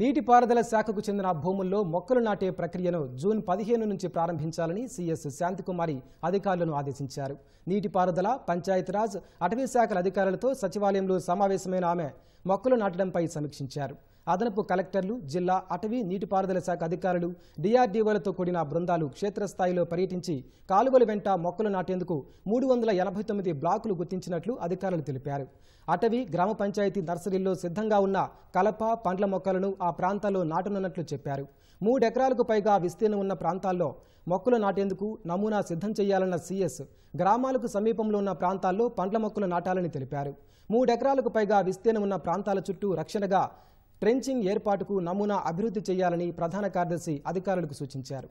నీటిపారుదల శాఖకు చెందిన భూముల్లో మొక్కలు నాటే ప్రక్రియను జూన్ పదిహేను నుంచి ప్రారంభించాలని సీఎస్ శాంతికుమారి అధికారులను ఆదేశించారు నీటిపారుదల పంచాయతీరాజ్ అటవీ శాఖల అధికారులతో సచివాలయంలో సమావేశమైన ఆమె మొక్కలు నాటడంపై సమీక్షించారు అదనపు కలెక్టర్లు జిల్లా అటవీ నీటిపారుదల శాఖ అధికారులు డిఆర్డీఓలతో కూడిన బృందాలు క్షేత్రస్థాయిలో పర్యటించి కాలువల వెంట మొక్కలు నాటేందుకు మూడు వందల ఎనభై తొమ్మిది బ్లాకులు గుర్తించినట్లు అధికారులు తెలిపారు అటవీ గ్రామ పంచాయతీ నర్సరీల్లో సిద్ధంగా ఉన్న కలప పండ్ల మొక్కలను ఆ ప్రాంతాల్లో నాటనున్నట్లు చెప్పారు మూడెకరాలకు పైగా విస్తీర్ణం ఉన్న ప్రాంతాల్లో మొక్కలు నాటేందుకు నమూనా సిద్ధం చేయాలన్న సీఎస్ గ్రామాలకు సమీపంలో ఉన్న ప్రాంతాల్లో పండ్ల మొక్కలు నాటాలని తెలిపారు మూడెకరాలకు పైగా విస్తీర్ణం ఉన్న ప్రాంతాల చుట్టూ రక్షణగా ట్రెంచింగ్ ఏర్పాటుకు నమూనా అభివృద్ధి చేయాలని ప్రధాన కార్యదర్శి అధికారులకు సూచించారు